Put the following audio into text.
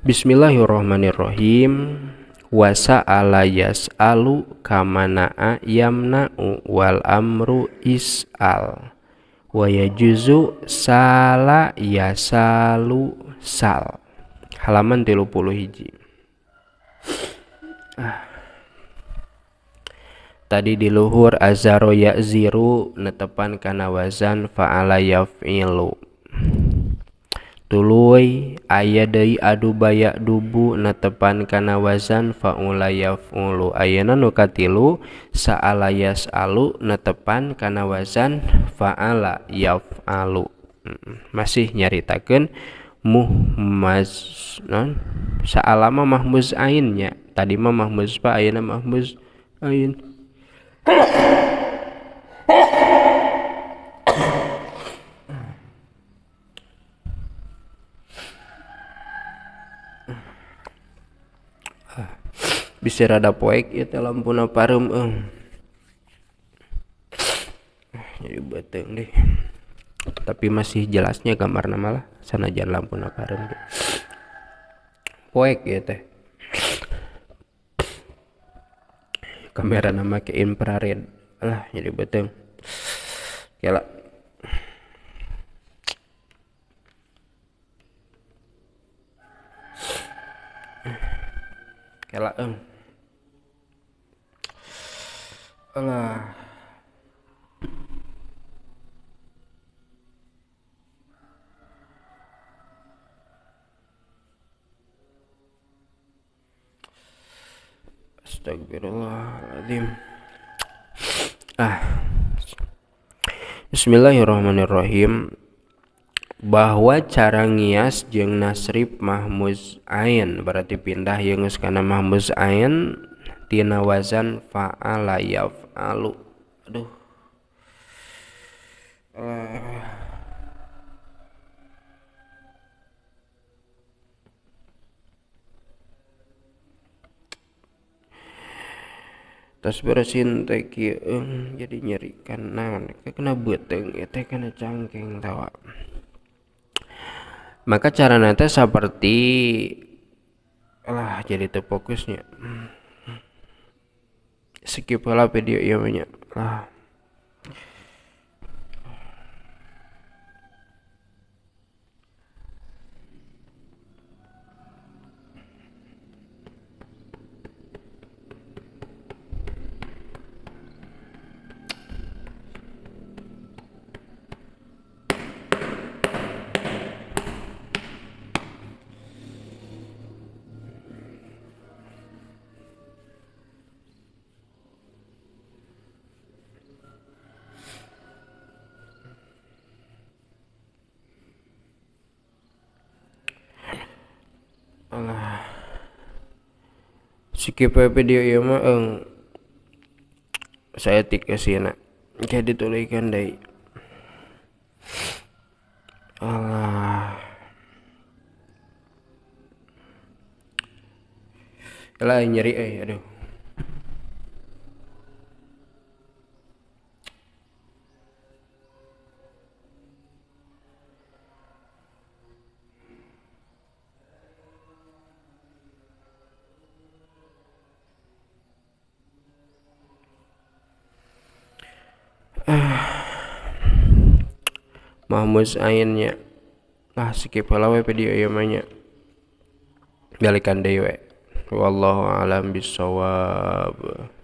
Bismillahirrahmanirrahim Wasa'ala yas'alu kamana'a yamna'u wal amru is'al Wa yajuzu sala yasalu sal Halaman 30 hiji ah. Tadi di luhur azaro ya'ziru netepan kana wazan fa'ala yaf'ilu tuluy aya deui adu baya dubu netepan kana wazan faula yafulu ayana nu katilu saala yasalu netepan kana wazan faala yafalu masih nyaritakeun muhmaz non saala mah mahmuz ainnya tadi mah mahmuz fa ayeuna mahmuz ain bisa rada poek ya puna parem eh. jadi beteng deh tapi masih jelasnya gambar nama lah sana jalan lampu parem deh. poek ya teh kamera nama ke infrared lah jadi beteng kela Kela eh. Alah. Astagfirullahaladzim. Ah. Bismillahirrahmanirrahim bahwa cara ngias jeng nasrib mahmuz ain berarti pindah yang karena mahmuz ain tina wazan fa'ala yaf'alu aduh uh. tas beresin teki um, jadi nyerikan nah kena beteng teh kena cangkeng tawa maka cara nanti seperti lah jadi fokusnya hmm. skip lah video iya banyak lah skip video ya mah eng saya tik ya sini jadi tulikan deh Allah lah nyeri eh aduh Mahmuz ainnya lah skip halawe video ieu iya mah balikan dewe. wallahu alam bisawab